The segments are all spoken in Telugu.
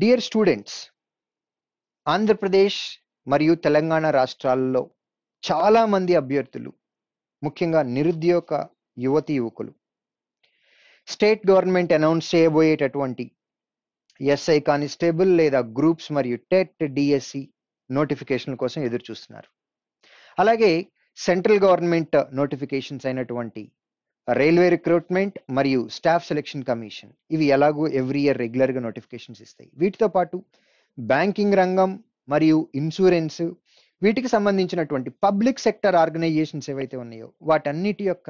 డియర్ స్టూడెంట్స్ ఆంధ్రప్రదేశ్ మరియు తెలంగాణ రాష్ట్రాల్లో చాలామంది అభ్యర్థులు ముఖ్యంగా నిరుద్యోగ యువతి యువకులు స్టేట్ గవర్నమెంట్ అనౌన్స్ చేయబోయేటటువంటి ఎస్ఐ కానిస్టేబుల్ లేదా గ్రూప్స్ మరియు టెట్ డిఎస్సి నోటిఫికేషన్ కోసం ఎదురు చూస్తున్నారు అలాగే సెంట్రల్ గవర్నమెంట్ నోటిఫికేషన్స్ అయినటువంటి రైల్వే రిక్రూట్మెంట్ మరియు స్టాఫ్ సెలెక్షన్ కమిషన్ ఇవి ఎలాగో ఎవ్రీ ఇయర్ రెగ్యులర్గా నోటిఫికేషన్స్ ఇస్తాయి వీటితో పాటు బ్యాంకింగ్ రంగం మరియు ఇన్సూరెన్స్ వీటికి సంబంధించినటువంటి పబ్లిక్ సెక్టర్ ఆర్గనైజేషన్స్ ఏవైతే ఉన్నాయో వాటన్నిటి యొక్క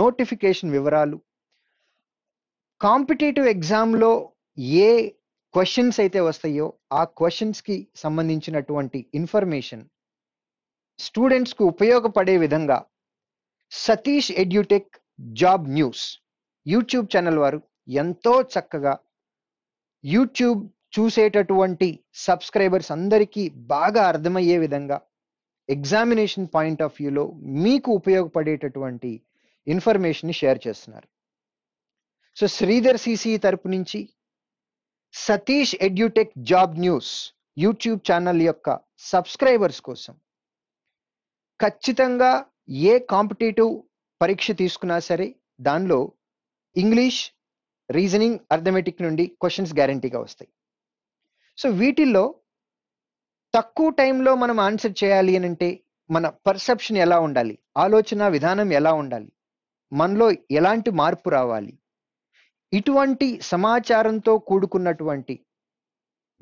నోటిఫికేషన్ వివరాలు కాంపిటేటివ్ ఎగ్జామ్లో ఏ క్వశ్చన్స్ అయితే వస్తాయో ఆ క్వశ్చన్స్కి సంబంధించినటువంటి ఇన్ఫర్మేషన్ స్టూడెంట్స్కు ఉపయోగపడే విధంగా Satish edutech job news YouTube channel వారు ఎంతో చక్కగా యూట్యూబ్ చూసేటటువంటి సబ్స్క్రైబర్స్ అందరికీ బాగా అర్థమయ్యే విధంగా ఎగ్జామినేషన్ పాయింట్ ఆఫ్ వ్యూలో మీకు ఉపయోగపడేటటువంటి ఇన్ఫర్మేషన్ని షేర్ చేస్తున్నారు సో శ్రీధర్ సిసి తరపు నుంచి Satish edutech job news YouTube channel యొక్క సబ్స్క్రైబర్స్ కోసం ఖచ్చితంగా ఏ కాంపిటేటివ్ పరీక్ష తీసుకున్నా సరే దానిలో ఇంగ్లీష్ రీజనింగ్ అర్థమెటిక్ నుండి క్వశ్చన్స్ గ్యారంటీగా వస్తాయి సో వీటిల్లో తక్కువ టైంలో మనం ఆన్సర్ చేయాలి అని అంటే మన పర్సెప్షన్ ఎలా ఉండాలి ఆలోచన విధానం ఎలా ఉండాలి మనలో ఎలాంటి మార్పు రావాలి ఇటువంటి సమాచారంతో కూడుకున్నటువంటి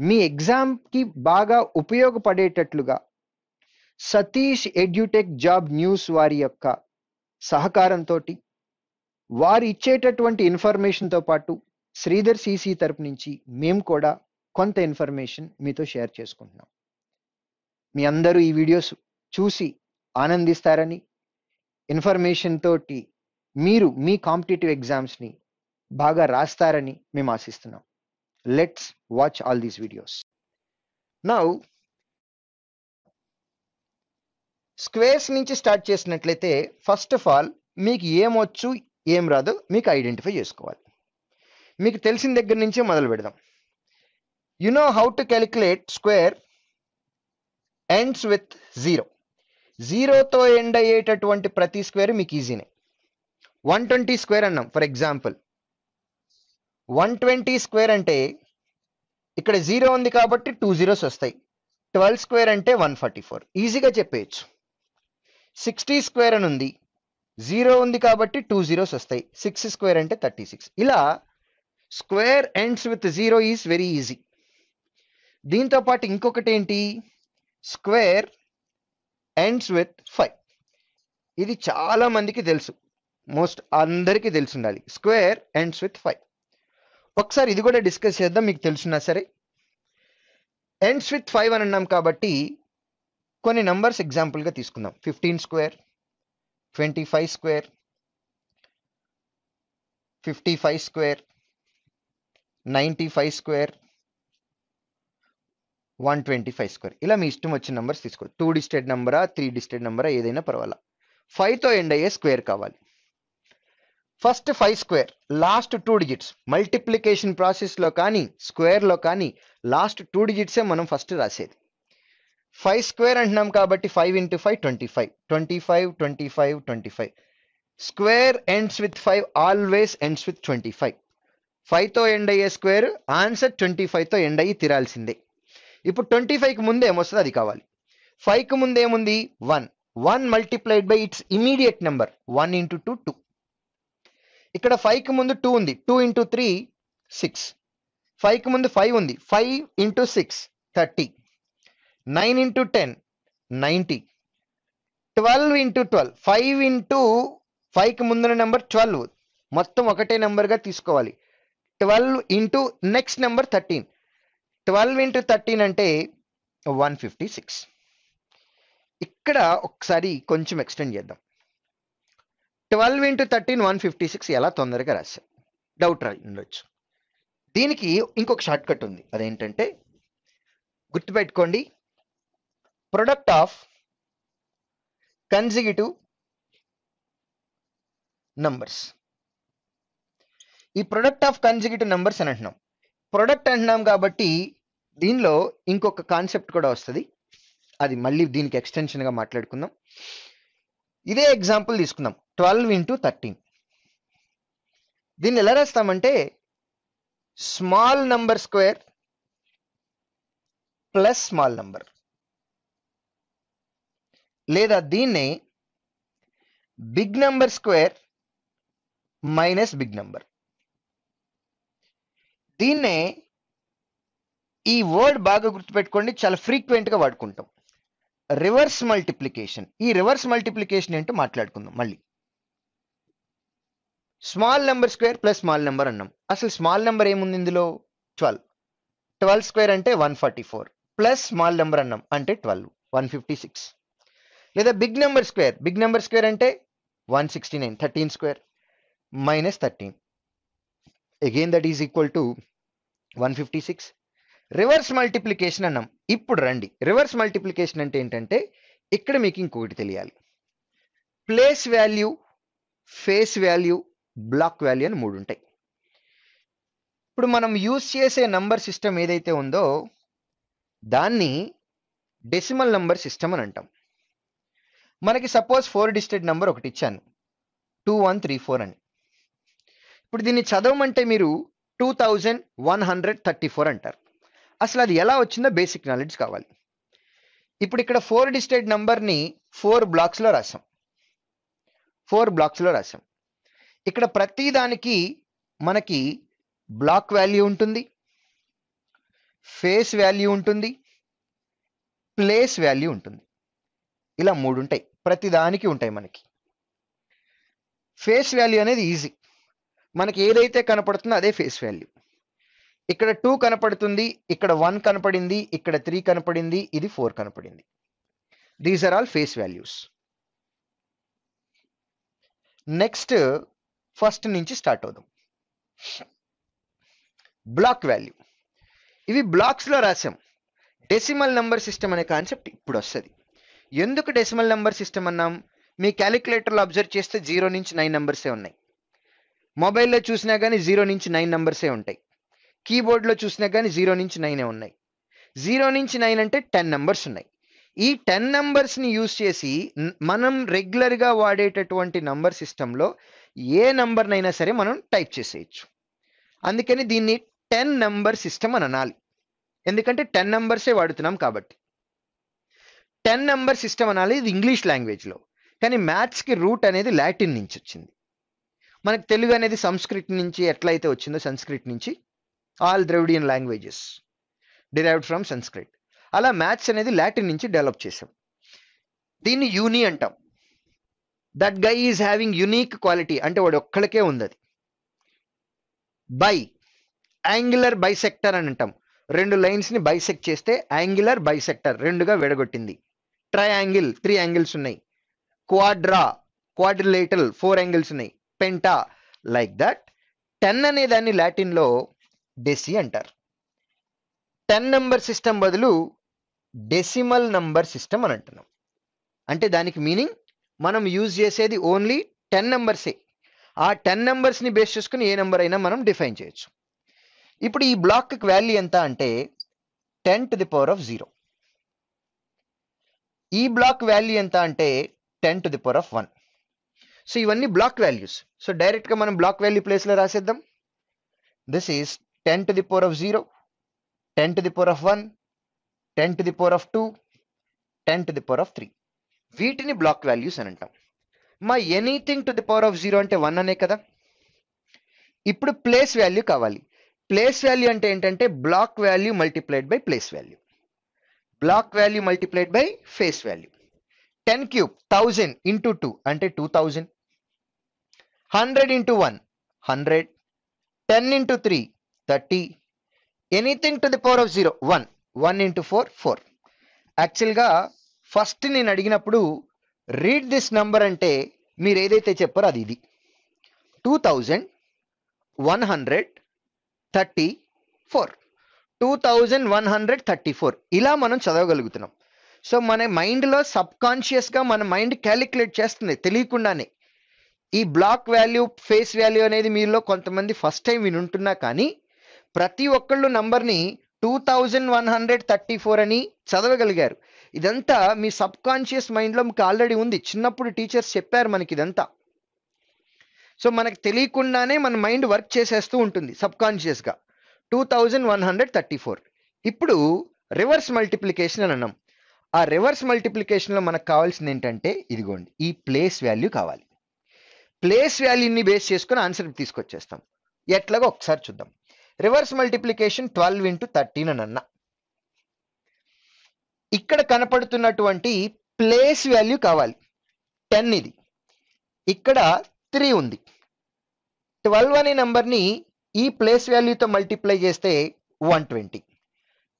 మీ ఎగ్జామ్కి బాగా ఉపయోగపడేటట్లుగా సతీష్ ఎడ్యూటెక్ జాబ్ న్యూస్ వారి యొక్క సహకారంతో వారు ఇచ్చేటటువంటి ఇన్ఫర్మేషన్తో పాటు శ్రీధర్ సీసీ తరపు నుంచి మేము కూడా కొంత ఇన్ఫర్మేషన్ మీతో షేర్ చేసుకుంటున్నాం మీ అందరూ ఈ వీడియోస్ చూసి ఆనందిస్తారని ఇన్ఫర్మేషన్ తోటి మీరు మీ కాంపిటేటివ్ ఎగ్జామ్స్ని బాగా రాస్తారని మేము ఆశిస్తున్నాం let's watch all these videos now squares నుంచి స్టార్ట్ చేసినట్లయితే ఫస్ట్ ఆఫ్ ఆల్ మీకు ఏమొచ్చు ఏం రాదు మీకు ఐడెంటిఫై చేసుకోవాలి మీకు తెలిసిన దగ్గర నుంచే మొదలు పెడదాం you know how to calculate square ends with zero జీరోతో ఎండ్ అయ్యేటటువంటి ప్రతి స్క్వేర్ మీకు ఈజీనే వన్ ట్వంటీ స్క్వేర్ అన్నాం for example one twenty square అంటే ఇక్కడ జీరో ఉంది కాబట్టి టూ జీరోస్ వస్తాయి ట్వెల్వ్ స్క్వేర్ అంటే వన్ ఫార్టీ ఫోర్ ఈజీగా చెప్పేయచ్చు సిక్స్టీ స్క్వేర్ అని ఉంది జీరో ఉంది కాబట్టి టూ జీరోస్ వస్తాయి సిక్స్ స్క్వేర్ అంటే థర్టీ సిక్స్ ఇలా square ends with zero is very easy దీంతో పాటు ఇంకొకటి ఏంటి స్క్వేర్ ఎండ్స్ విత్ ఫైవ్ ఇది చాలా మందికి తెలుసు మోస్ట్ అందరికీ తెలిసి ఉండాలి స్క్వేర్ ఎండ్స్ విత్ ఫైవ్ ఒకసారి ఇది కూడా డిస్కస్ చేద్దాం మీకు తెలుసున్నా సరే ఎండ్స్ విత్ ఫైవ్ అని అన్నాం కాబట్టి కొన్ని నంబర్స్ ఎగ్జాంపుల్గా తీసుకుందాం fifteen square twenty five square fifty five square ninety five square one twenty five square ఇలా మీ ఇష్టం వచ్చిన నెంబర్స్ తీసుకోవాలి టూ డిస్టెడ్ నంబరా త్రీ డిస్టెడ్ నంబరా ఏదైనా పర్వాలా ఫైవ్తో ఎండ్ అయ్యే స్క్వేర్ కావాలి first five square last two digits multiplication ప్రాసెస్లో కానీ స్క్వేర్లో కానీ లాస్ట్ టూ డిజిట్సే మనం ఫస్ట్ రాసేది ఫైవ్ స్క్వేర్ అంటున్నాం కాబట్టి five into five twenty five twenty five twenty five twenty five square ends with five always ends with twenty five ఫైవ్తో ఎండ్ అయ్యే స్క్వేర్ ఆన్సర్ ట్వంటీ ఫైవ్తో ఎండ్ అయ్యి తీరాల్సిందే ఇప్పుడు ట్వంటీ ఫైవ్కి ముందు ఏమొస్తుంది అది కావాలి ఫైవ్కి ముందు ఏముంది one one multiplied by it's immediate number one into two two ఇక్కడ ఫైవ్కి ముందు టూ ఉంది టూ ఇంటూ త్రీ సిక్స్ ఫైవ్కి ముందు ఫైవ్ ఉంది five into six thirty nine into ten ninety twelve into twelve five into ఫైవ్కి ముందున్న నెంబర్ ట్వెల్వ్ మొత్తం ఒకటే నెంబర్గా తీసుకోవాలి twelve into next number thirteen twelve into thirteen అంటే వన్ ఫిఫ్టీ సిక్స్ ఇక్కడ ఒకసారి కొంచెం ఎక్స్టెండ్ చేద్దాం twelve into thirteen one fifty six ఎలా తొందరగా రాశా డౌట్ ఉండొచ్చు దీనికి ఇంకొక షార్ట్ కట్ ఉంది అదేంటంటే గుర్తుపెట్టుకోండి ప్రొడక్ట్ ఆఫ్ కన్జిగిటివ్ నంబర్స్ ఈ ప్రొడక్ట్ ఆఫ్ కన్జిక్యూటివ్ నెంబర్స్ అని అంటున్నాం ప్రొడక్ట్ అంటున్నాం కాబట్టి దీనిలో ఇంకొక కాన్సెప్ట్ కూడా వస్తుంది అది మళ్ళీ దీనికి ఎక్స్టెన్షన్గా మాట్లాడుకుందాం ఇదే ఎగ్జాంపుల్ తీసుకుందాం ట్వెల్వ్ ఇంటూ థర్టీన్ దీన్ని ఎలా రాస్తామంటే small number square plus small number లేదా దీన్ని big number square minus big number దీన్నే ఈ వర్డ్ బాగా గుర్తుపెట్టుకోండి చాలా ఫ్రీక్వెంట్గా వాడుకుంటాం రివర్స్ మల్టిప్లికేషన్ ఈ రివర్స్ మల్టిప్లికేషన్ ఏంటో మాట్లాడుకుందాం మళ్ళీ small number square plus small number అన్నాం అసలు స్మాల్ నెంబర్ ఏముంది ఇందులో ట్వెల్వ్ ట్వెల్వ్ స్క్వేర్ అంటే one forty four plus small number అన్నాం అంటే ట్వెల్వ్ వన్ ఫిఫ్టీ సిక్స్ లేదా big number square big number square అంటే one sixty nine thirteen square minus thirteen again that is equal to one fifty six reverse multiplication అన్నాం ఇప్పుడు రండి రివర్స్ మల్టిప్లికేషన్ అంటే ఏంటంటే ఇక్కడ మీకు ఇంకొకటి తెలియాలి place value face value block value అని మూడు ఉంటాయి ఇప్పుడు మనం యూస్ చేసే నంబర్ సిస్టమ్ ఏదైతే ఉందో దాన్ని డెసిమల్ నంబర్ సిస్టమ్ అని అంటాం మనకి సపోజ్ ఫోర్ డిజిటెడ్ నెంబర్ ఒకటి ఇచ్చాను టూ వన్ త్రీ ఫోర్ అని ఇప్పుడు దీన్ని చదవమంటే మీరు two thousand one hundred thirty four అంటారు అసలు అది ఎలా వచ్చిందో బేసిక్ నాలెడ్జ్ కావాలి ఇప్పుడు ఇక్కడ ఫోర్ డిజిటెడ్ నెంబర్ని ఫోర్ బ్లాక్స్లో రాసాం ఫోర్ బ్లాక్స్లో రాసాం ఇక్కడ ప్రతి దానికి మనకి బ్లాక్ వాల్యూ ఉంటుంది ఫేస్ వాల్యూ ఉంటుంది ప్లేస్ వాల్యూ ఉంటుంది ఇలా మూడు ఉంటాయి ప్రతి దానికి ఉంటాయి మనకి ఫేస్ వాల్యూ అనేది ఈజీ మనకి ఏదైతే కనపడుతుందో అదే ఫేస్ వాల్యూ ఇక్కడ టూ కనపడుతుంది ఇక్కడ వన్ కనపడింది ఇక్కడ త్రీ కనపడింది ఇది ఫోర్ కనపడింది these are all face values next first నుంచి స్టార్ట్ అవుదాం బ్లాక్ వాల్యూ ఇవి బ్లాక్స్లో రాసాం డెసిమల్ నంబర్ సిస్టమ్ అనే కాన్సెప్ట్ ఇప్పుడు వస్తుంది ఎందుకు డెసిమల్ నెంబర్ సిస్టమ్ అన్నాం మీ క్యాలిక్యులేటర్లో అబ్జర్వ్ చేస్తే జీరో నుంచి నైన్ నెంబర్సే ఉన్నాయి మొబైల్లో చూసినా కానీ జీరో నుంచి నైన్ నెంబర్సే ఉంటాయి కీబోర్డ్లో చూసినా కానీ జీరో నుంచి నైనే ఉన్నాయి జీరో నుంచి నైన్ అంటే టెన్ నెంబర్స్ ఉన్నాయి ఈ టెన్ నెంబర్స్ని యూజ్ చేసి మనం రెగ్యులర్గా వాడేటటువంటి నంబర్ సిస్టంలో ఏ నంబర్నైనా సరే మనం టైప్ చేసేయచ్చు అందుకని దీన్ని టెన్ నెంబర్ సిస్టమ్ అని అనాలి ఎందుకంటే టెన్ నెంబర్సే వాడుతున్నాం కాబట్టి టెన్ నెంబర్ సిస్టమ్ అనాలి ఇది ఇంగ్లీష్ లాంగ్వేజ్లో కానీ మ్యాథ్స్కి రూట్ అనేది లాటిన్ నుంచి వచ్చింది మనకు తెలుగు అనేది సంస్కృతి నుంచి ఎట్లయితే వచ్చిందో సంస్కృత్ నుంచి all Dravidian languages derived from Sanskrit అలా మ్యాథ్స్ అనేది లాటిన్ నుంచి డెవలప్ చేసాం దీన్ని యూని అంటాం that guy is having unique quality అంటే వాడు ఒక్కడికే ఉంది అది బై యాంగులర్ బైసెక్టర్ అని అంటాం రెండు లైన్స్ని బైసెక్ట్ చేస్తే యాంగులర్ బైసెక్టర్ రెండుగా విడగొట్టింది ట్రయాంగిల్ త్రీ యాంగిల్స్ ఉన్నాయి క్వాడ్రా క్వాడ్రిలేటల్ ఫోర్ యాంగిల్స్ ఉన్నాయి పెంటా లైక్ దట్ టెన్ అనే దాన్ని లాటిన్లో డెసి అంటారు టెన్ నెంబర్ సిస్టమ్ బదులు డెసిమల్ నంబర్ సిస్టమ్ అని అంటున్నాం అంటే దానికి మీనింగ్ మనం యూజ్ చేసేది ఓన్లీ టెన్ నెంబర్సే ఆ టెన్ నెంబర్స్ని బేస్ చేసుకుని ఏ నెంబర్ అయినా మనం డిఫైన్ చేయొచ్చు ఇప్పుడు ఈ బ్లాక్కి వాల్యూ ఎంత అంటే ten to the power of zero ఈ బ్లాక్ వాల్యూ ఎంత అంటే ten to the power of one so ఇవన్నీ బ్లాక్ వాల్యూస్ సో డైరెక్ట్గా మనం బ్లాక్ వాల్యూ ప్లేస్లో రాసేద్దాం this is ten to the power of zero ten to the power of one ten to the power of two ten to the power of three వీటిని బ్లాక్ వాల్యూస్ అని అంటాం మా anything to the power of zero అంటే వన్ అనే కదా ఇప్పుడు ప్లేస్ వాల్యూ కావాలి ప్లేస్ వాల్యూ అంటే ఏంటంటే block value multiplied by place value block value multiplied by face value ten cube thousand into two అంటే two thousand hundred into one hundred ten into three thirty anything to the power of zero one one into four four యాక్చువల్గా ఫస్ట్ నేను అడిగినప్పుడు రీడ్ దిస్ నంబర్ అంటే మీరు ఏదైతే చెప్పారో అది ఇది two thousand one hundred thirty four two thousand one hundred thirty four ఇలా మనం చదవగలుగుతున్నాం సో మన మైండ్లో సబ్కాన్షియస్గా మన మైండ్ క్యాలిక్యులేట్ చేస్తుంది తెలియకుండానే ఈ బ్లాక్ వాల్యూ ఫేస్ వాల్యూ అనేది మీలో కొంతమంది ఫస్ట్ టైం వినుంటున్నా కానీ ప్రతి ఒక్కళ్ళు నంబర్ని two thousand one hundred thirty four అని చదవగలిగారు ఇదంతా మీ సబ్ కాన్షియస్ మైండ్లో మీకు ఆల్రెడీ ఉంది చిన్నప్పుడు టీచర్స్ చెప్పారు మనకి ఇదంతా సో మనకు తెలియకుండానే మన మైండ్ వర్క్ చేసేస్తూ ఉంటుంది సబ్కాన్షియస్గా two thousand one hundred thirty four ఇప్పుడు రివర్స్ మల్టిప్లికేషన్ అని అన్నాం ఆ రివర్స్ మల్టిప్లికేషన్లో మనకు కావాల్సింది ఏంటంటే ఇదిగోండి ఈ ప్లేస్ వాల్యూ కావాలి ప్లేస్ వాల్యూని బేస్ చేసుకుని ఆన్సర్ తీసుకొచ్చేస్తాం ఎట్లాగో ఒకసారి చూద్దాం reverse multiplication twelve into thirteen అని అన్నా ఇక్కడ కనపడుతున్నటువంటి ప్లేస్ వాల్యూ కావాలి టెన్ ఇది ఇక్కడ త్రీ ఉంది ట్వెల్వ్ అనే నెంబర్ని ఈ ప్లేస్ వాల్యూతో మల్టిప్లై చేస్తే వన్ ట్వంటీ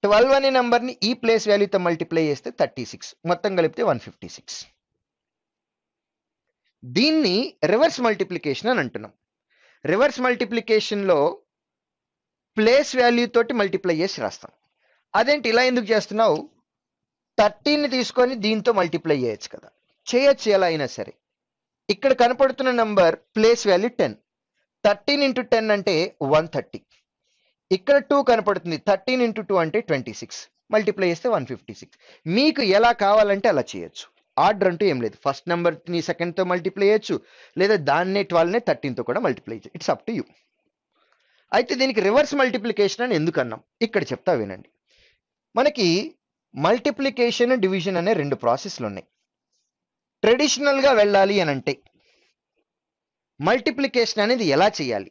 ట్వెల్వ్ అనే నెంబర్ని ఈ ప్లేస్ వాల్యూతో మల్టిప్లై చేస్తే థర్టీ సిక్స్ మొత్తం కలిపితే వన్ ఫిఫ్టీ సిక్స్ దీన్ని రివర్స్ మల్టిప్లికేషన్ అని అంటున్నాం రివర్స్ మల్టిప్లికేషన్లో ప్లేస్ వాల్యూ తోటి మల్టిప్లై చేసి రాస్తాం అదేంటి ఇలా ఎందుకు చేస్తున్నావు థర్టీని తీసుకొని దీంతో మల్టిప్లై చేయొచ్చు కదా చేయొచ్చు ఎలా అయినా సరే ఇక్కడ కనపడుతున్న number place value ten thirteen into ten అంటే వన్ థర్టీ ఇక్కడ టూ కనపడుతుంది థర్టీన్ ఇంటూ టూ అంటే ట్వంటీ సిక్స్ మల్టిప్లై చేస్తే వన్ ఫిఫ్టీ సిక్స్ మీకు ఎలా కావాలంటే అలా చేయొచ్చు ఆర్డర్ అంటూ ఏం లేదు ఫస్ట్ నెంబర్ని సెకండ్తో మల్టిప్లై చేయొచ్చు లేదా దాన్నే ట్వెల్వ్నే థర్టీన్తో కూడా మల్టిప్లై చేయొచ్చు ఇట్స్ అప్ టు యూ అయితే దీనికి రివర్స్ మల్టిప్లికేషన్ అని ఎందుకు అన్నాం ఇక్కడ చెప్తా వినండి మనకి మల్టిప్లికేషన్ డివిజన్ అనే రెండు ప్రాసెస్లు ఉన్నాయి ట్రెడిషనల్గా వెళ్ళాలి అని అంటే మల్టిప్లికేషన్ అనేది ఎలా చేయాలి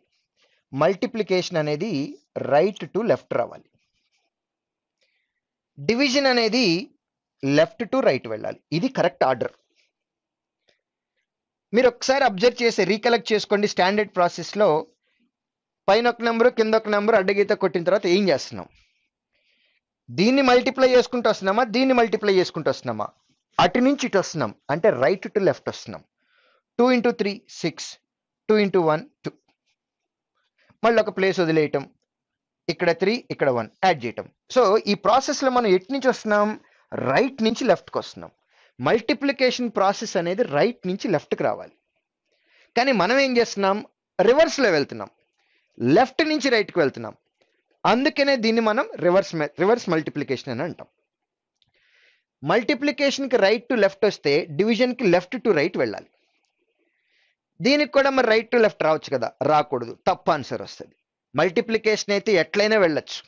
మల్టిప్లికేషన్ అనేది రైట్ టు లెఫ్ట్ రావాలి డివిజన్ అనేది లెఫ్ట్ టు రైట్ వెళ్ళాలి ఇది కరెక్ట్ ఆర్డర్ మీరు ఒకసారి అబ్జర్వ్ చేసి రీకలెక్ట్ చేసుకోండి స్టాండర్డ్ ప్రాసెస్లో పైన ఒక నెంబరు కింద ఒక నెంబరు అడ్డగీత కొట్టిన తర్వాత ఏం చేస్తున్నాం దీన్ని మల్టిప్లై చేసుకుంటూ వస్తున్నామా దీన్ని మల్టిప్లై చేసుకుంటూ వస్తున్నామా అటు నుంచి ఇటు వస్తున్నాం అంటే రైట్ టు లెఫ్ట్ వస్తున్నాం two into three six two into one two మళ్ళీ ఒక ప్లేస్ వదిలేయటం ఇక్కడ త్రీ ఇక్కడ వన్ యాడ్ చేయటం సో ఈ ప్రాసెస్లో మనం ఎటు నుంచి వస్తున్నాం రైట్ నుంచి లెఫ్ట్కి వస్తున్నాం మల్టిప్లికేషన్ ప్రాసెస్ అనేది రైట్ నుంచి లెఫ్ట్కి రావాలి కానీ మనం ఏం చేస్తున్నాం రివర్స్లో వెళ్తున్నాం లెఫ్ట్ నుంచి రైట్కి వెళ్తున్నాం అందుకనే దీన్ని మనం రివర్స్ రివర్స్ మల్టిప్లికేషన్ అని అంటాం మల్టిప్లికేషన్కి రైట్ టు లెఫ్ట్ వస్తే డివిజన్కి లెఫ్ట్ టు రైట్ వెళ్ళాలి దీనికి కూడా మరి రైట్ టు లెఫ్ట్ రావచ్చు కదా రాకూడదు తప్పు ఆన్సర్ వస్తుంది మల్టిప్లికేషన్ అయితే ఎట్లయినా వెళ్ళచ్చు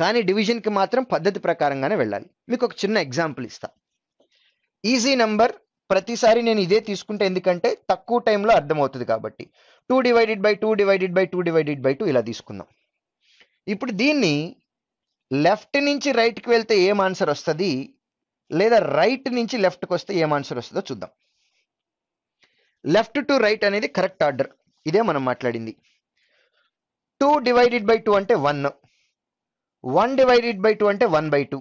కానీ డివిజన్కి మాత్రం పద్ధతి ప్రకారంగానే వెళ్ళాలి మీకు ఒక చిన్న ఎగ్జాంపుల్ ఇస్తా ఈజీ నెంబర్ ప్రతిసారి నేను ఇదే తీసుకుంటే ఎందుకంటే తక్కువ టైంలో అర్థమవుతుంది కాబట్టి two divided by two divided by two divided by two ఇలా తీసుకుందాం ఇప్పుడు దీన్ని లెఫ్ట్ నుంచి రైట్కి వెళ్తే ఏం ఆన్సర్ వస్తుంది లేదా రైట్ నుంచి లెఫ్ట్కి వస్తే ఏం ఆన్సర్ వస్తుందో చూద్దాం లెఫ్ట్ టు రైట్ అనేది కరెక్ట్ ఆర్డర్ ఇదే మనం మాట్లాడింది టూ డివైడెడ్ బై టూ అంటే one one divided by two అంటే one by two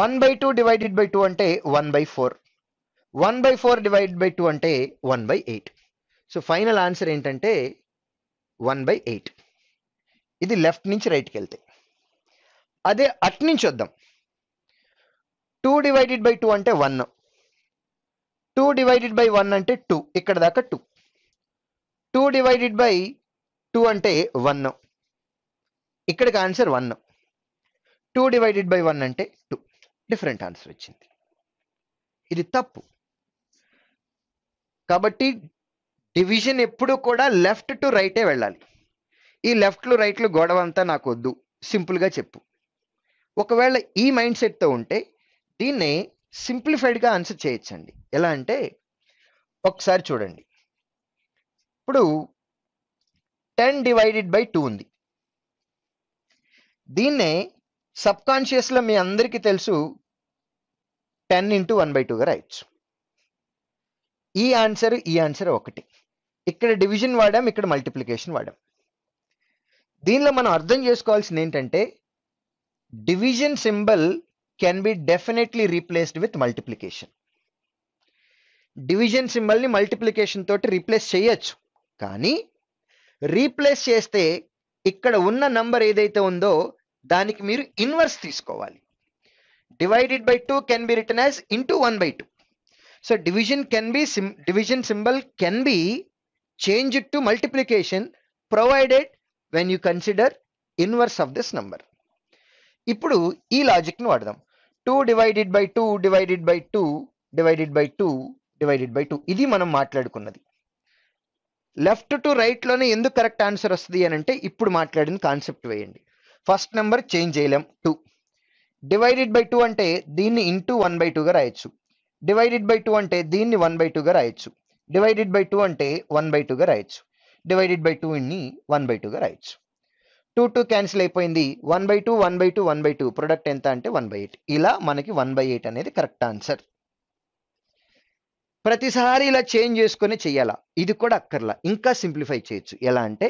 one by two divided by two అంటే one by four one by four divide by two అంటే one by eight so final answer ఏంటంటే వన్ బై ఎయిట్ ఇది లెఫ్ట్ నుంచి రైట్కి వెళ్తే అదే అట్ నుంచి వద్దాం టూ డివైడెడ్ బై టూ అంటే one two divided by one అంటే టూ ఇక్కడ దాకా two two divided by two అంటే వన్ ఇక్కడికి answer one two divided by one అంటే టూ డిఫరెంట్ ఆన్సర్ వచ్చింది ఇది తప్పు కాబట్టి డివిజన్ ఎప్పుడు కూడా లెఫ్ట్ టు రైటే వెళ్ళాలి ఈ లెఫ్ట్లు రైట్లు గొడవ అంతా నాకు వద్దు సింపుల్గా చెప్పు ఒకవేళ ఈ మైండ్ సెట్తో ఉంటే దీన్నే సింప్లిఫైడ్గా ఆన్సర్ చేయొచ్చండి ఎలా అంటే ఒకసారి చూడండి ఇప్పుడు టెన్ డివైడెడ్ బై టూ ఉంది దీన్నే సబ్కాన్షియస్లో మీ అందరికీ తెలుసు టెన్ ఇంటూ వన్ బై టూగా రాయొచ్చు ఈ ఆన్సర్ ఈ ఆన్సర్ ఒకటి ఇక్కడ డివిజన్ వాడాం ఇక్కడ మల్టిప్లికేషన్ వాడాం దీనిలో మనం అర్థం చేసుకోవాల్సింది ఏంటంటే division symbol can be definitely replaced with multiplication division సింబల్ని మల్టిప్లికేషన్ తోటి రీప్లేస్ చేయొచ్చు కానీ రీప్లేస్ చేస్తే ఇక్కడ ఉన్న నంబర్ ఏదైతే ఉందో దానికి మీరు ఇన్వర్స్ తీసుకోవాలి divided by two can be written as into one by two so division can be sim division symbol can be change to multiplication provided when you consider inverse of this number ఇప్పుడు ఈ లాజిక్ను వాడదాం two divided by two divided by two divided by two divided by two ఇది మనం మాట్లాడుకున్నది లెఫ్ట్ టు రైట్లోనే ఎందుకు కరెక్ట్ ఆన్సర్ వస్తుంది అని అంటే ఇప్పుడు మాట్లాడిన కాన్సెప్ట్ వేయండి ఫస్ట్ నెంబర్ చేంజ్ చేయలేం టూ డివైడెడ్ బై టూ అంటే దీన్ని ఇంటూ వన్ బై టూగా రాయొచ్చు డివైడెడ్ బై టూ అంటే దీన్ని వన్ బై టూగా రాయొచ్చు డివైడెడ్ బై టూ అంటే వన్ బై టూగా రాయొచ్చు డివైడెడ్ బై టూ ఇన్ని వన్ బై టూగా రాయొచ్చు టూ టూ క్యాన్సిల్ అయిపోయింది one by two one by two one by two product ఎంత అంటే వన్ బై ఎయిట్ ఇలా మనకి వన్ బై ఎయిట్ అనేది కరెక్ట్ ఆన్సర్ ప్రతిసారి ఇలా చేంజ్ చేసుకొని చెయ్యాలా ఇది కూడా అక్కర్లా ఇంకా సింప్లిఫై చేయొచ్చు ఎలా అంటే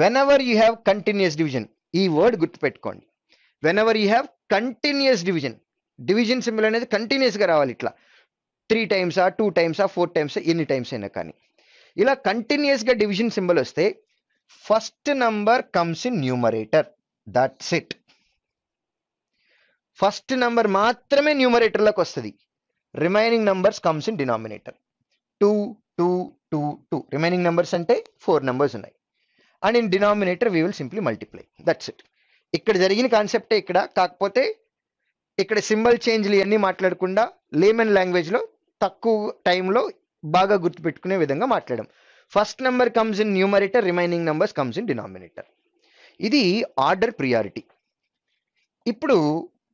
whenever you have continuous division ఈ వర్డ్ గుర్తుపెట్టుకోండి whenever you have continuous division division symbol అనేది కంటిన్యూస్గా రావాలి ఇట్లా త్రీ టైమ్స్ ఆ టూ టైమ్స్ ఆ ఫోర్ టైమ్స్ ఎన్ని టైమ్స్ అయినా కానీ ఇలా కంటిన్యూస్గా డివిజన్ సింబల్ వస్తే first number comes in numerator that's it first number మాత్రమే న్యూమరేటర్లోకి వస్తుంది remaining numbers comes in denominator two two two two remaining numbers అంటే ఫోర్ నెంబర్స్ ఉన్నాయి and in denominator we will simply multiply that's it ఇక్కడ జరిగిన కాన్సెప్టే ఇక్కడ కాకపోతే ఇక్కడ సింబల్ చేంజ్లు ఇవన్నీ మాట్లాడకుండా లేమన్ లాంగ్వేజ్లో తక్కువ టైంలో బాగా గుర్తుపెట్టుకునే విధంగా మాట్లాడడం first number comes in numerator remaining numbers comes in denominator ఇది ఆర్డర్ ప్రియారిటీ ఇప్పుడు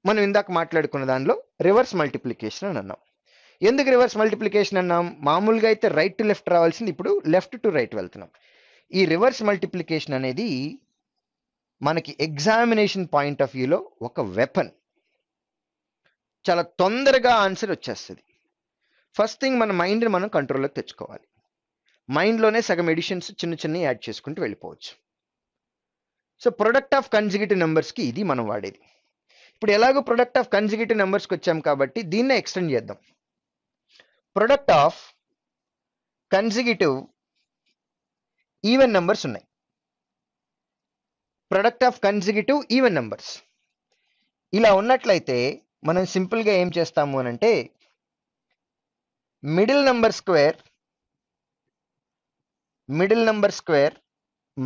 మనం ఇందాక మాట్లాడుకున్న దానిలో రివర్స్ మల్టిప్లికేషన్ అని అన్నాం ఎందుకు రివర్స్ మల్టిప్లికేషన్ అన్నాం మామూలుగా అయితే రైట్ టు లెఫ్ట్ రావాల్సింది ఇప్పుడు లెఫ్ట్ టు రైట్ వెళ్తున్నాం ఈ రివర్స్ మల్టిప్లికేషన్ అనేది మనకి ఎగ్జామినేషన్ పాయింట్ ఆఫ్ వ్యూలో ఒక వెపన్ చాలా తొందరగా ఆన్సర్ వచ్చేస్తుంది ఫస్ట్ థింగ్ మన మైండ్ని మనం కంట్రోల్లోకి తెచ్చుకోవాలి మైండ్లోనే సగం ఎడిషన్స్ చిన్న చిన్న యాడ్ చేసుకుంటూ వెళ్ళిపోవచ్చు సో ప్రొడక్ట్ ఆఫ్ కన్జిగేటివ్ నెంబర్స్కి ఇది మనం వాడేది ఇప్పుడు ఎలాగో ప్రొడక్ట్ ఆఫ్ కన్జిగేటివ్ నెంబర్స్కి వచ్చాం కాబట్టి దీన్నే ఎక్స్టెండ్ చేద్దాం product of consecutive even numbers ఉన్నాయి product of consecutive even numbers ఇలా ఉన్నట్లయితే మనం సింపుల్గా ఏం చేస్తాము అని అంటే middle number square middle number square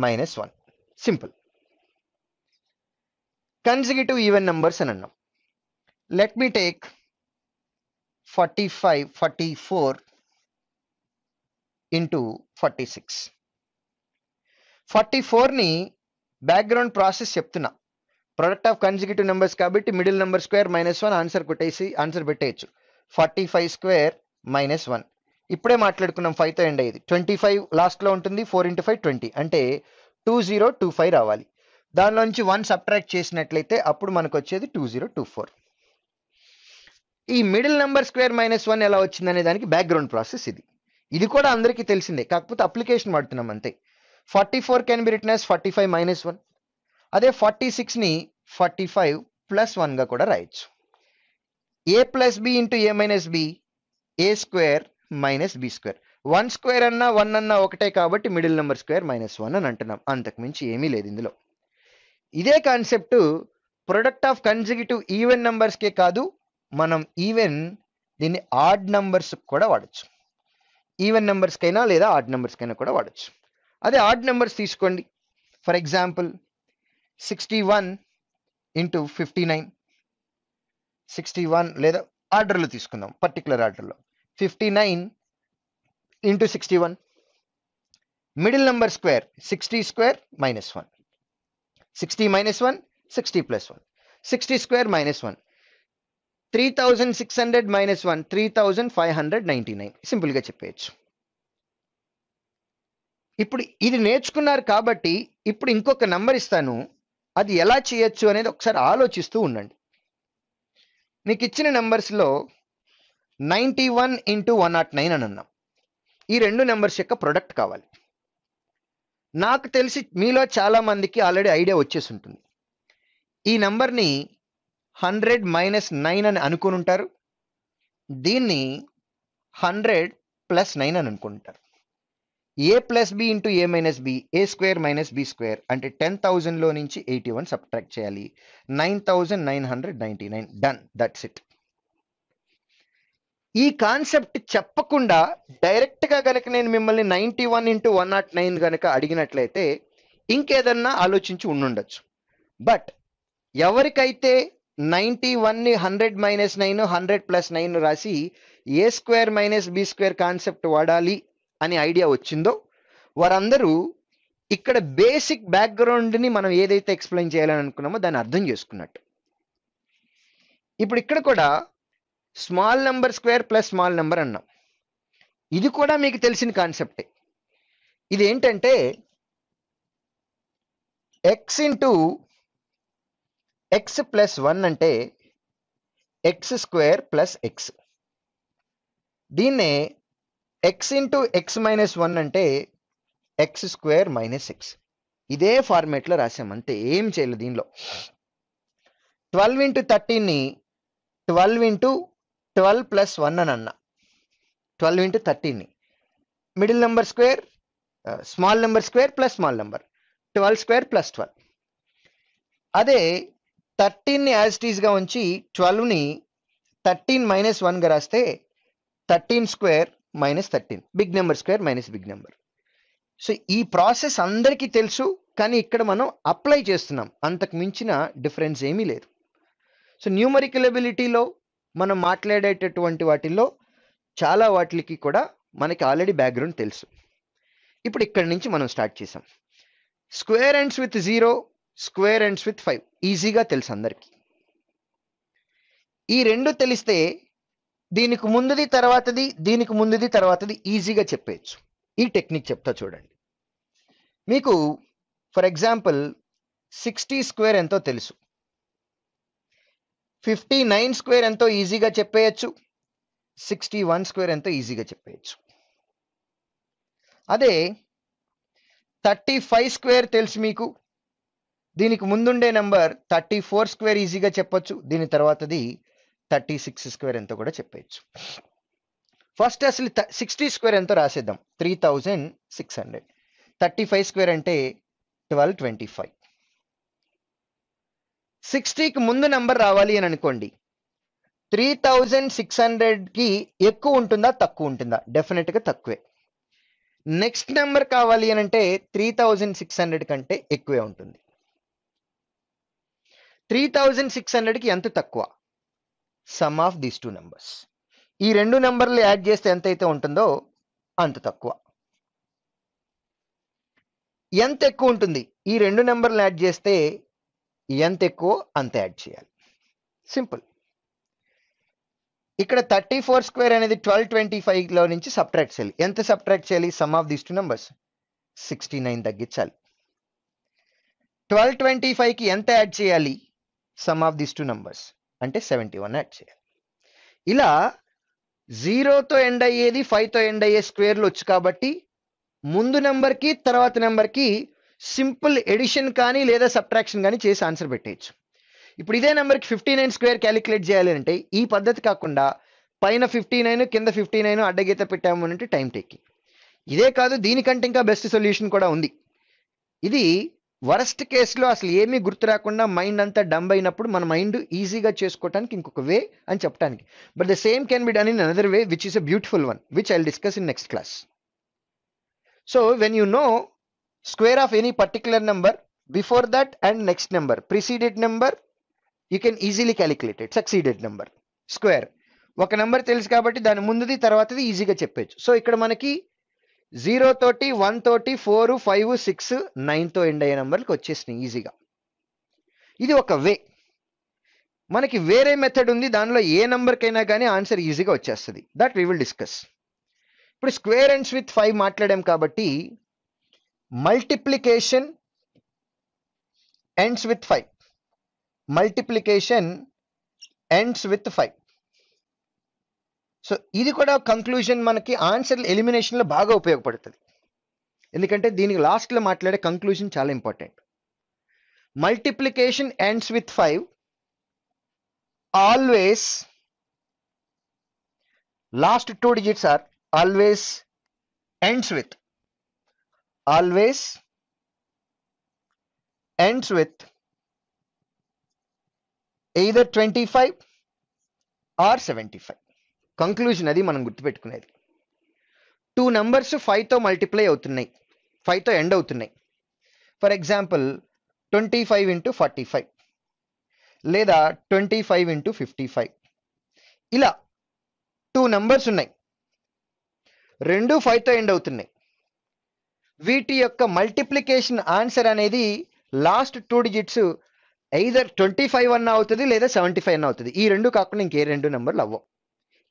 minus one simple consecutive even numbers అని అన్నాం let me take forty five forty four into forty six forty ఫోర్ని బ్యాక్గ్రౌండ్ ప్రాసెస్ చెప్తున్నా ప్రొడక్ట్ ఆఫ్ కన్సిగేటివ్ నెంబర్స్ కాబట్టి middle number square minus one answer కొట్టేసి ఆన్సర్ పెట్టేయచ్చు forty five square minus one ఇప్పుడే మాట్లాడుకున్నాం ఫైవ్తో ఎండ్ అయ్యేది ట్వంటీ ఫైవ్ లాస్ట్లో ఉంటుంది ఫోర్ ఇంటూ ఫైవ్ ట్వంటీ అంటే టూ జీరో టూ ఫైవ్ రావాలి దానిలోంచి వన్ సబ్ట్రాక్ట్ చేసినట్లయితే అప్పుడు మనకు వచ్చేది టూ జీరో టూ ఫోర్ ఈ middle number square minus one ఎలా వచ్చిందనే దానికి బ్యాక్గ్రౌండ్ ప్రాసెస్ ఇది ఇది కూడా అందరికీ తెలిసిందే కాకపోతే అప్లికేషన్ వాడుతున్నాం అంతే forty four can be written as forty five minus one అదే ఫార్టీ సిక్స్ని ఫార్టీ ఫైవ్ ప్లస్ వన్గా కూడా రాయొచ్చు A plus B into A minus B A square minus B square one square అన్నా వన్ అన్నా ఒకటే కాబట్టి middle number square minus one అని అంటున్నాం అంతకుమించి ఏమీ లేదు ఇందులో ఇదే concept product of consecutive even నెంబర్స్కే కాదు మనం ఈవెన్ దీన్ని ఆడ్ నెంబర్స్ కూడా వాడచ్చు ఈవెన్ నెంబర్స్కైనా లేదా ఆడ్ నెంబర్స్కైనా కూడా వాడచ్చు అదే ఆడ్ నెంబర్స్ తీసుకోండి for example sixty one into fifty nine sixty one లేదా ఆర్డర్లు తీసుకుందాం పర్టికులర్ ఆర్డర్లో 59 into 61 middle number square 60 square minus 1 60 minus 1 60 plus 1 60 square minus 1 3600 minus 1 3599 సింపుల్గా చెప్పేయచ్చు ఇప్పుడు ఇది నేర్చుకున్నారు కాబట్టి ఇప్పుడు ఇంకొక నంబర్ ఇస్తాను అది ఎలా చేయొచ్చు అనేది ఒకసారి ఆలోచిస్తూ ఉండండి మీకు ఇచ్చిన నెంబర్స్లో ninety one into one nought nine అని అన్నాం ఈ రెండు నెంబర్స్ యొక్క ప్రొడక్ట్ కావాలి నాకు తెలిసి మీలో చాలా మందికి ఆల్రెడీ ఐడియా వచ్చేసి ఉంటుంది ఈ నెంబర్ని హండ్రెడ్ మైనస్ నైన్ అని అనుకుని ఉంటారు దీన్ని హండ్రెడ్ ప్లస్ నైన్ అని అనుకుంటారు A plus B into A minus B A square minus B square అంటే టెన్ థౌజండ్లో నుంచి ఎయిటీ వన్ సబ్ట్రాక్ట్ చేయాలి nine thousand nine hundred ninety nine done that's it ఈ కాన్సెప్ట్ చెప్పకుండా డైరెక్ట్గా గనక నేను మిమ్మల్ని ninety one into one nought nine గనక అడిగినట్లయితే ఇంకేదన్నా ఆలోచించి ఉండుండొచ్చు బట్ ఎవరికైతే నైంటీ వన్ని hundred minus nine hundred plus nine రాసి A square minus B square concept వాడాలి అనే ఐడియా వచ్చిందో వారందరూ ఇక్కడ బేసిక్ బ్యాక్గ్రౌండ్ని మనం ఏదైతే ఎక్స్ప్లెయిన్ చేయాలని అనుకున్నామో దాన్ని అర్థం చేసుకున్నట్టు ఇప్పుడు ఇక్కడ కూడా small number square plus small number అన్నాం ఇది కూడా మీకు తెలిసిన కాన్సెప్టే ఇది ఏంటంటే X into X plus one అంటే ఎక్స్ స్క్వేర్ ప్లస్ ఎక్స్ దీన్నే X into X minus one అంటే ఎక్స్ స్క్వేర్ మైనస్ ఎక్స్ ఇదే ఫార్మేట్లో రాసాం అంతే ఏం చేయలేదు దీనిలో ట్వెల్వ్ ఇంటూ థర్టీన్ని twelve into twelve plus one అని అన్న ట్వెల్వ్ ఇంటూ థర్టీన్ని middle number square small number square plus small number twelve square plus twelve అదే థర్టీన్ని యాజ్ టీజ్గా ఉంచి ట్వెల్వ్ని థర్టీన్ మైనస్ వన్గా రాస్తే thirteen square minus thirteen big number square minus big number so ఈ ప్రాసెస్ అందరికీ తెలుసు కానీ ఇక్కడ మనం అప్లై చేస్తున్నాం అంతకు మించిన డిఫరెన్స్ ఏమీ లేదు సో న్యూమరికలబిలిటీలో మనం మాట్లాడేటటువంటి వాటిల్లో చాలా వాటికి కూడా మనకి ఆల్రెడీ బ్యాక్గ్రౌండ్ తెలుసు ఇప్పుడు ఇక్కడి నుంచి మనం స్టార్ట్ చేసాం square ends with zero square ends with five ఈజీగా తెలుసు అందరికీ ఈ రెండు తెలిస్తే దీనికి ముందుది తర్వాతది దీనికి ముందుది తర్వాతది ఈజీగా చెప్పేయచ్చు ఈ టెక్నిక్ చెప్తా చూడండి మీకు ఫర్ ఎగ్జాంపుల్ సిక్స్టీ స్క్వేర్ ఎంతో తెలుసు ఫిఫ్టీ నైన్ స్క్వేర్ ఎంతో ఈజీగా చెప్పేయచ్చు సిక్స్టీ వన్ స్క్వేర్ ఎంతో ఈజీగా చెప్పేయచ్చు అదే థర్టీ ఫైవ్ స్క్వేర్ తెలుసు మీకు దీనికి ముందుండే నెంబర్ థర్టీ ఫోర్ స్క్వేర్ ఈజీగా చెప్పొచ్చు దీని తర్వాతది థర్టీ సిక్స్ స్క్వేర్ ఎంతో కూడా చెప్పేయచ్చు ఫస్ట్ అసలు సిక్స్టీ స్క్వేర్ ఎంతో రాసేద్దాం three thousand six hundred thirty five square అంటే ట్వెల్వ్ ట్వంటీ ఫైవ్ సిక్స్టీకి ముందు నెంబర్ రావాలి అని అనుకోండి త్రీ థౌజండ్ సిక్స్ హండ్రెడ్కి ఎక్కువ ఉంటుందా తక్కువ ఉంటుందా డెఫినెట్గా తక్కువే నెక్స్ట్ నెంబర్ కావాలి అని అంటే త్రీ థౌజండ్ సిక్స్ హండ్రెడ్ కంటే ఎక్కువే ఉంటుంది త్రీ థౌజండ్ సిక్స్ హండ్రెడ్కి ఎంత తక్కువ sum of these two numbers ఈ రెండు నెంబర్లు యాడ్ చేస్తే ఎంత అయితే ఉంటుందో అంత తక్కువ ఎంత ఎక్కువ ఉంటుంది ఈ రెండు నెంబర్లు యాడ్ చేస్తే ఎంత ఎక్కువ అంత యాడ్ చేయాలి సింపుల్ ఇక్కడ థర్టీ ఫోర్ స్క్వేర్ అనేది ట్వెల్వ్ ట్వంటీ ఫైవ్లో నుంచి సబ్ట్రాక్ట్ చేయాలి ఎంత సబ్ట్రాక్ట్ చేయాలి sum of these two numbers sixty nine తగ్గించాలి ట్వెల్వ్ ట్వంటీ ఫైవ్కి ఎంత యాడ్ చేయాలి sum of these two numbers అంటే సెవెంటీ వన్ యాడ్ చేయాలి ఇలా జీరోతో ఎండ్ అయ్యేది ఫైవ్తో ఎండ్ అయ్యే స్క్వేర్లు వచ్చు కాబట్టి ముందు నెంబర్కి తర్వాత నెంబర్కి సింపుల్ ఎడిషన్ కానీ లేదా సబ్ట్రాక్షన్ కానీ చేసి ఆన్సర్ పెట్టేయచ్చు ఇప్పుడు ఇదే నెంబర్కి ఫిఫ్టీ నైన్ స్క్వేర్ క్యాలిక్యులేట్ చేయాలి అంటే ఈ పద్ధతి కాకుండా పైన ఫిఫ్టీ నైన్ కింద ఫిఫ్టీ నైన్ అడ్డగీత పెట్టాము అంటే టైం టేకింగ్ ఇదే కాదు దీనికంటే ఇంకా బెస్ట్ సొల్యూషన్ కూడా ఉంది ఇది వరస్ట్ కేసులో అసలు ఏమీ గుర్తు రాకుండా మైండ్ అంతా డంబ్ అయినప్పుడు మన మైండ్ ఈజీగా చేసుకోవడానికి ఇంకొక వే అని చెప్పడానికి but the same can be done in another way which is a beautiful one which I discuss in next class so when you know square of any particular number before that and next number preceded number you can easily calculate it succeeded number square ఒక నెంబర్ తెలుసు కాబట్టి దాని ముందుది తర్వాతది ఈజీగా చెప్పచ్చు సో ఇక్కడ మనకి జీరో తోటి వన్ తోటి ఫోర్ ఫైవ్ సిక్స్ నైన్తో ఎండ్ అయ్యే నెంబర్కి వచ్చేసినాయి ఈజీగా ఇది ఒక వే మనకి వేరే మెథడ్ ఉంది దానిలో ఏ నెంబర్కైనా కానీ ఆన్సర్ ఈజీగా వచ్చేస్తుంది దట్ వీ విల్ డిస్కస్ ఇప్పుడు స్క్వేర్ అండ్స్ విత్ ఫైవ్ మాట్లాడాం కాబట్టి multiplication ends with five multiplication ends with five so ఇది కూడా కంక్లూజన్ మనకి ఆన్సర్ ఎలిమినేషన్లో బాగా ఉపయోగపడుతుంది ఎందుకంటే దీనికి లాస్ట్లో మాట్లాడే కంక్లూజన్ చాలా important multiplication ends with five always last two digits are always ends with always ends with with twenty five or seventy five conclusion అది మనం గుర్తుపెట్టుకునేది టూ నెంబర్స్ ఫైవ్తో మల్టిప్లై అవుతున్నాయి ఫైవ్తో ఎండ్ అవుతున్నాయి for example twenty five into forty five లేదా twenty five into fifty five ఇలా టూ నెంబర్స్ ఉన్నాయి రెండు ఫైవ్తో ఎండ్ అవుతున్నాయి వీటి యొక్క మల్టిప్లికేషన్ ఆన్సర్ అనేది last two digits either twenty five అన్న అవుతుంది లేదా సెవెంటీ ఫైవ్ అన్న అవుతుంది ఈ రెండు కాకుండా ఇంకే రెండు నెంబర్లు అవ్వవు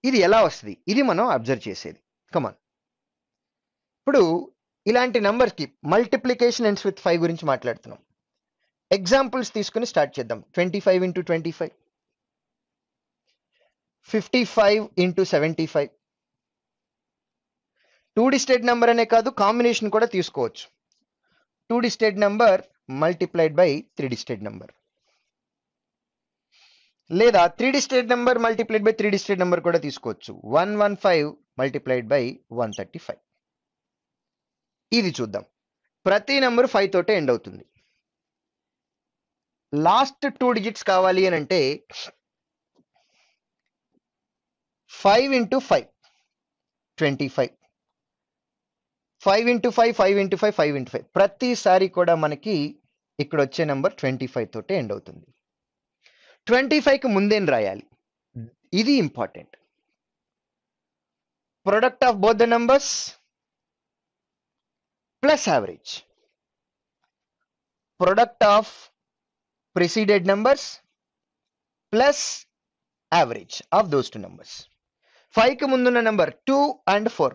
ఇది ఎలా వస్తుంది ఇది మనం అబ్జర్వ్ చేసేది కమాన్ ఇప్పుడు ఇలాంటి నెంబర్కి మల్టిప్లికేషన్ ఎండ్స్ విత్ ఫైవ్ గురించి మాట్లాడుతున్నాం ఎగ్జాంపుల్స్ తీసుకుని స్టార్ట్ చేద్దాం twenty five into twenty five fifty five into seventy five two state number అనే కాదు కాంబినేషన్ కూడా తీసుకోవచ్చు two state number multiplied by three state number లేదా three state number multiplied by three state number కూడా తీసుకోవచ్చు one one five multiplied by one thirty five ఇది చూద్దాం ప్రతి నెంబర్ ఫైవ్ తోటే ఎండ్ అవుతుంది లాస్ట్ టూ డిజిట్స్ కావాలి అని అంటే five into five twenty five five into five five into five five into five ప్రతిసారి కూడా మనకి ఇక్కడ వచ్చే నెంబర్ ట్వంటీ ఫైవ్ తోటే ఎండ్ అవుతుంది ట్వంటీ ఫైవ్కి ముందేం రాయాలి hmm. ఇది important product of both the numbers plus average product of preceded numbers plus average of those two numbers. 5 కి ముందున్న నెంబర్ టూ అండ్ ఫోర్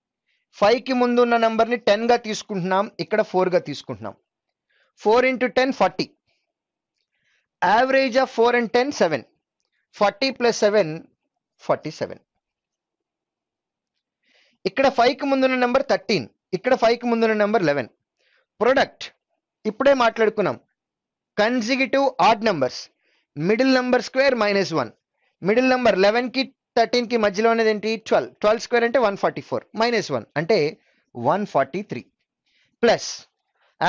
ఫైవ్కి ముందు ఉన్న నెంబర్ని టెన్గా తీసుకుంటున్నాం ఇక్కడ ఫోర్గా తీసుకుంటున్నాం four into ten forty average of four and ten seven forty plus seven forty seven ఇక్కడ ఫైవ్కి ముందున్న నెంబర్ థర్టీన్ ఇక్కడ ఫైవ్కి ముందున్న నెంబర్ లెవెన్ ప్రొడక్ట్ ఇప్పుడే మాట్లాడుకున్నాం consecutive odd numbers middle number square minus one middle number eleven కి థర్టీన్కి మధ్యలో అనేది ఏంటి ట్వెల్వ్ ట్వెల్వ్ స్క్వేర్ అంటే one forty four minus one అంటే one forty three plus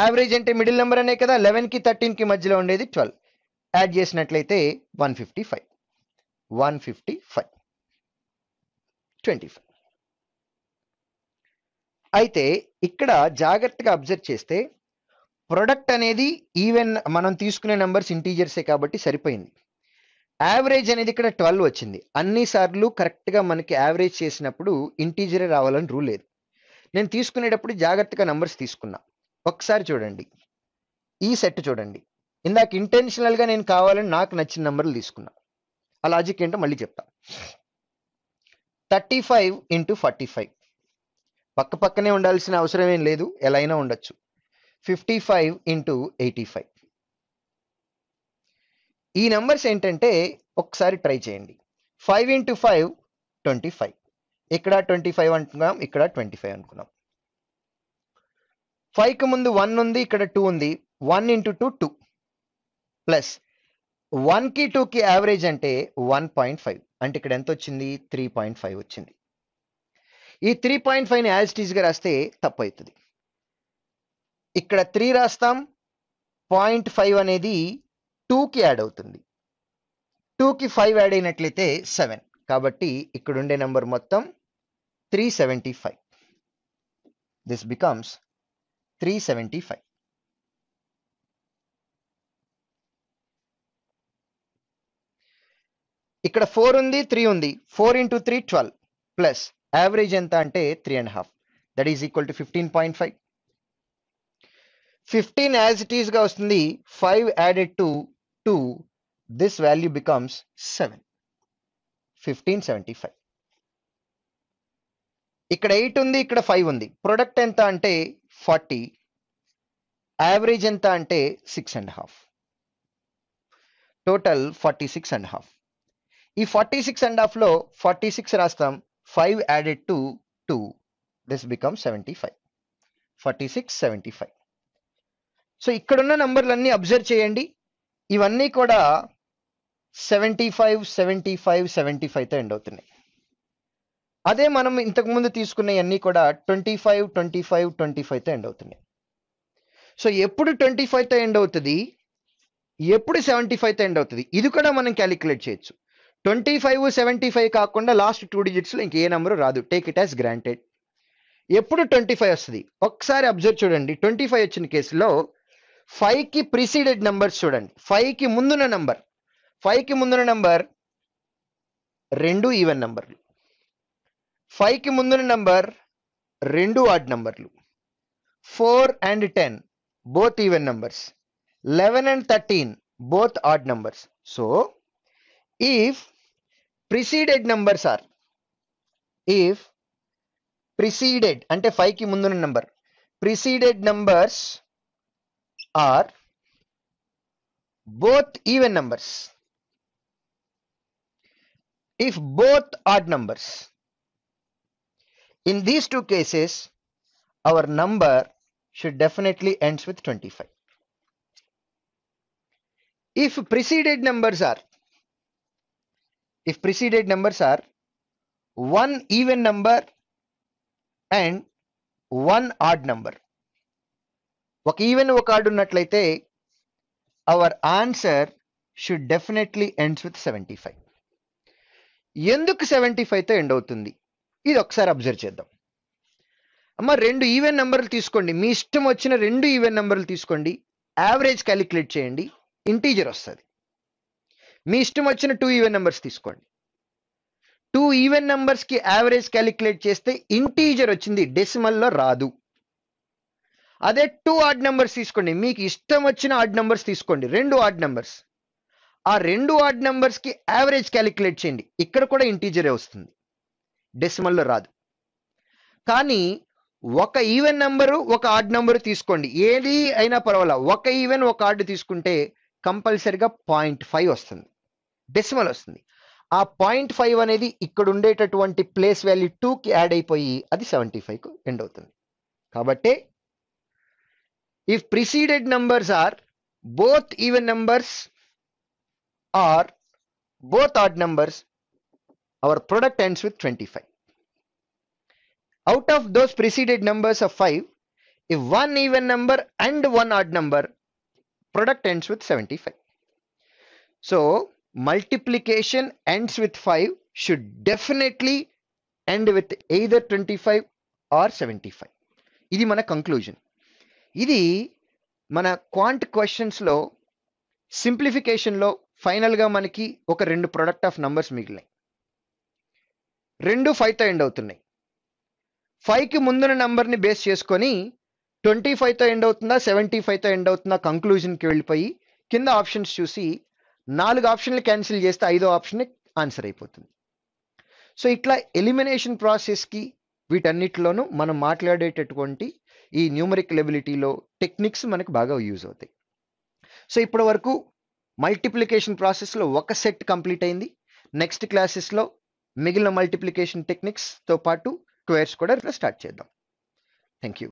average అంటే మిడిల్ నెంబర్ అనే కదా లెవెన్కి థర్టీన్కి మధ్యలో ఉండేది ట్వెల్వ్ యాడ్ చేసినట్లయితే one fifty five one fifty five twenty five అయితే ఇక్కడ జాగ్రత్తగా అబ్జర్వ్ చేస్తే ప్రొడక్ట్ అనేది ఈవెన్ మనం తీసుకునే నెంబర్స్ ఇంటీజర్సే కాబట్టి సరిపోయింది యావరేజ్ అనేది ఇక్కడ ట్వెల్వ్ వచ్చింది అన్నిసార్లు కరెక్ట్గా మనకి యావరేజ్ చేసినప్పుడు ఇంటీజరే రావాలని రూల్ లేదు నేను తీసుకునేటప్పుడు జాగ్రత్తగా నంబర్స్ తీసుకున్నా ఒకసారి చూడండి ఈ సెట్ చూడండి ఇందాక ఇంటెన్షనల్గా నేను కావాలని నాకు నచ్చిన నెంబర్లు తీసుకున్నా ఆ లాజిక్ ఏంటో మళ్ళీ చెప్తా thirty five into forty five పక్క పక్కనే ఉండాల్సిన అవసరం ఏం లేదు ఎలా అయినా ఉండొచ్చు fifty five into eighty five ఈ నెంబర్స్ ఏంటంటే ఒకసారి ట్రై చేయండి five into five twenty five ఇక్కడ ట్వంటీ ఫైవ్ అనుకున్నాం ఇక్కడ ట్వంటీ ఫైవ్ అనుకున్నాం ఫైవ్కి ముందు వన్ ఉంది ఇక్కడ టూ ఉంది one into two two plus వన్కి టూకి యావరేజ్ అంటే వన్ పాయింట్ ఫైవ్ అంటే ఇక్కడ ఎంత వచ్చింది త్రీ పాయింట్ ఫైవ్ వచ్చింది ఈ త్రీ పాయింట్ ఫైవ్ని యాజ్ టీజ్గా రాస్తే తప్పు అవుతుంది ఇక్కడ త్రీ రాస్తాం పాయింట్ ఫైవ్ అనేది టూకి యాడ్ అవుతుంది టూకి ఫైవ్ యాడ్ అయినట్లయితే సెవెన్ కాబట్టి ఇక్కడుండే నెంబర్ మొత్తం three seventy five this becomes three seventy five ఇక్కడ ఫోర్ ఉంది త్రీ ఉంది four into three twelve plus average ఎంత అంటే three and half that is equal to fifteen point five fifteen as it ఈస్గా వస్తుంది five added to 2, this value becomes 7. 1575. ఇక్కడ ఎయిట్ ఉంది ఇక్కడ ఫైవ్ ఉంది ప్రొడక్ట్ ఎంత అంటే ఫార్టీ యావరేజ్ ఎంత అంటే six and half total forty six and half ఈ ఫార్టీ సిక్స్ అండ్ హాఫ్లో ఫార్టీ సిక్స్ రాస్తాం five added to two this become seventy five forty six seventy five so ఇక్కడున్న నంబర్లన్నీ అబ్జర్వ్ చేయండి ఇవన్నీ కూడా seventy five seventy five seventy ఫైవ్తో ఎండ్ అవుతున్నాయి అదే మనం ఇంతకుముందు తీసుకున్నవన్నీ కూడా twenty five twenty five twenty ఫైవ్తో ఎండ్ అవుతున్నాయి సో ఎప్పుడు ట్వంటీ ఫైవ్తో ఎండ్ అవుతుంది ఎప్పుడు సెవెంటీ ఫైవ్తో ఎండ్ అవుతుంది ఇది కూడా మనం క్యాలిక్యులేట్ చేయొచ్చు ట్వంటీ ఫైవ్ సెవెంటీ ఫైవ్ కాకుండా లాస్ట్ టూ డిజిట్స్లో ఇంకే నెంబరు రాదు టేక్ ఇట్ యాజ్ గ్రాంటెడ్ ఎప్పుడు ట్వంటీ ఫైవ్ వస్తుంది ఒకసారి అబ్జర్వ్ చూడండి ట్వంటీ ఫైవ్ వచ్చిన కేసులో ఫైవ్కి ప్రిసీడెడ్ నెంబర్స్ చూడండి ఫైవ్కి ముందున్న నెంబర్ ఫైవ్కి ముందున్న నెంబర్ రెండు ఈవెన్ నెంబర్లు ఫైవ్కి ముందున్న నెంబర్ రెండు ఆడ్ నెంబర్లు four and ten both even numbers eleven and thirteen both odd numbers so if preceded numbers are if preceded అంటే ఫైవ్ కి ముందున్న number preceded numbers are both even numbers if both odd numbers in these two cases our number should definitely ends with 25 if preceded numbers are if preceded numbers are one even number and one odd number ఒక ఈవెన్ ఒక కార్డు ఉన్నట్లయితే our answer should definitely ends with seventy five ఎందుకు సెవెంటీ ఫైవ్తో ఎండ్ అవుతుంది ఇది ఒకసారి అబ్జర్వ్ చేద్దాం అమ్మ రెండు ఈవెన్ నెంబర్లు తీసుకోండి మీ ఇష్టం వచ్చిన రెండు ఈవెన్ నెంబర్లు తీసుకోండి యావరేజ్ క్యాలిక్యులేట్ చేయండి ఇంటీజర్ వస్తుంది మీ ఇష్టం వచ్చిన టూ ఈవెన్ నెంబర్స్ తీసుకోండి టూ ఈవెన్ నెంబర్స్కి యావరేజ్ క్యాలిక్యులేట్ చేస్తే ఇంటీజర్ వచ్చింది డెసిమల్లో రాదు అదే టూ ఆర్డ్ నెంబర్స్ తీసుకోండి మీకు ఇష్టం వచ్చిన ఆర్డ్ నెంబర్స్ తీసుకోండి రెండు ఆర్డ్ నెంబర్స్ ఆ రెండు ఆడ్ నెంబర్స్కి యావరేజ్ క్యాలిక్యులేట్ చేయండి ఇక్కడ కూడా ఇంటీజరే వస్తుంది డెసిమల్లో రాదు కానీ ఒక ఈవెన్ నెంబరు ఒక ఆర్డ్ నెంబరు తీసుకోండి ఏది అయినా పర్వాలా ఒక ఈవెన్ ఒక ఆర్డ్ తీసుకుంటే కంపల్సరిగా పాయింట్ ఫైవ్ వస్తుంది డెసిమల్ వస్తుంది ఆ పాయింట్ ఫైవ్ అనేది ఇక్కడ ఉండేటటువంటి ప్లేస్ వాల్యూ టూకి యాడ్ అయిపోయి అది సెవెంటీ ఫైవ్కు ఎండ్ అవుతుంది కాబట్టి if preceded numbers are both even numbers or both odd numbers our product ends with 25 out of those preceded numbers of 5 if one even number and one odd number product ends with 75 so multiplication ends with 5 should definitely end with either 25 or 75 ఇది మన conclusion. ఇది మన క్వాంట్ క్వశ్చన్స్లో సింప్లిఫికేషన్లో ఫైనల్గా మనకి ఒక రెండు ప్రొడక్ట్ ఆఫ్ నంబర్స్ మిగిలినాయి రెండు ఫైవ్తో ఎండ్ అవుతున్నాయి ఫైవ్కి ముందున్న నంబర్ని బేస్ చేసుకొని ట్వంటీ ఫైవ్తో ఎండ్ అవుతుందా సెవెంటీ ఫైవ్తో ఎండ్ అవుతుందా కంక్లూజన్కి వెళ్ళిపోయి కింద ఆప్షన్స్ చూసి నాలుగు ఆప్షన్లు క్యాన్సిల్ చేస్తే ఐదో ఆప్షన్ ఆన్సర్ అయిపోతుంది సో ఇట్లా ఎలిమినేషన్ ప్రాసెస్కి వీటన్నిటిలోనూ మనం మాట్లాడేటటువంటి ఈ న్యూమరిక్ లెబిలిటీలో టెక్నిక్స్ మనకు బాగా యూజ్ అవుతాయి సో ఇప్పటి వరకు మల్టిప్లికేషన్ ప్రాసెస్లో ఒక సెట్ కంప్లీట్ అయింది నెక్స్ట్ క్లాసెస్లో మిగిలిన మల్టిప్లికేషన్ టెక్నిక్స్తో పాటు క్వేర్స్ కూడా స్టార్ట్ చేద్దాం థ్యాంక్ యూ